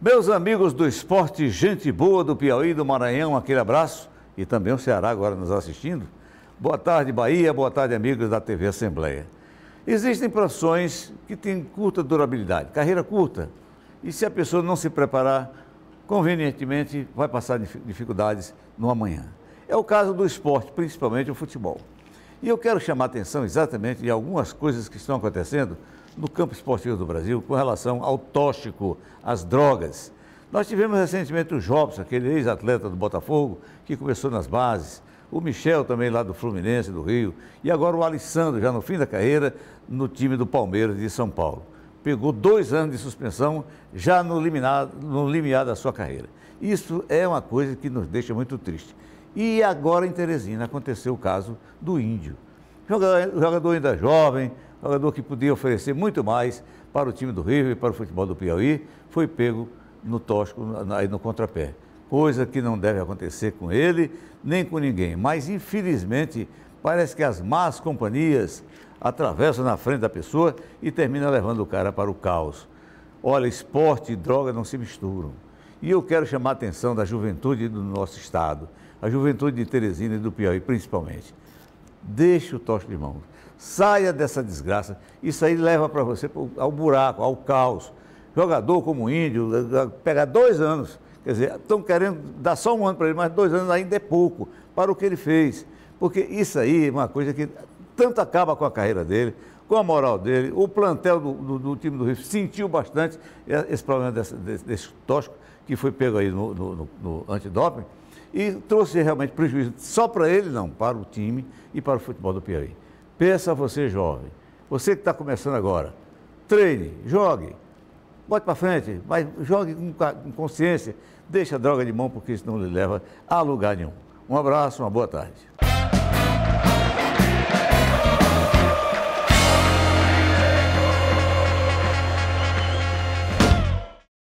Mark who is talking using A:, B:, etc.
A: Meus amigos do esporte, gente boa do Piauí, do Maranhão, aquele abraço. E também o Ceará agora nos assistindo. Boa tarde, Bahia. Boa tarde, amigos da TV Assembleia. Existem profissões que têm curta durabilidade, carreira curta. E se a pessoa não se preparar, convenientemente vai passar dificuldades no amanhã. É o caso do esporte, principalmente o futebol. E eu quero chamar a atenção exatamente de algumas coisas que estão acontecendo no campo esportivo do Brasil com relação ao tóxico, às drogas. Nós tivemos recentemente o Jobson, aquele ex-atleta do Botafogo, que começou nas bases, o Michel também lá do Fluminense, do Rio, e agora o Alissandro, já no fim da carreira, no time do Palmeiras de São Paulo. Pegou dois anos de suspensão já no limiar, no limiar da sua carreira. Isso é uma coisa que nos deixa muito triste. E agora em Teresina aconteceu o caso do Índio. Jogador, jogador ainda jovem, jogador que podia oferecer muito mais para o time do River, para o futebol do Piauí, foi pego no tóxico, aí no contrapé. Coisa que não deve acontecer com ele, nem com ninguém. Mas, infelizmente, parece que as más companhias atravessam na frente da pessoa e terminam levando o cara para o caos. Olha, esporte e droga não se misturam. E eu quero chamar a atenção da juventude do nosso estado, a juventude de Teresina e do Piauí principalmente. Deixe o tocho de mão. Saia dessa desgraça. Isso aí leva para você ao buraco, ao caos. Jogador como índio, eh, pega dois anos. Quer dizer, estão querendo dar só um ano para ele, mas dois anos ainda é pouco para o que ele fez. Porque isso aí é uma coisa que tanto acaba com a carreira dele, com a moral dele. O plantel do, do, do time do Rio sentiu bastante eh, esse problema desse, desse, desse tóxico que foi pego aí no, no, no, no antidoping e trouxe realmente prejuízo só para ele, não, para o time e para o futebol do Piauí. Pensa você, jovem, você que está começando agora, treine, jogue, bote para frente, mas jogue com consciência, deixa a droga de mão, porque isso não lhe leva a lugar nenhum. Um abraço, uma boa tarde.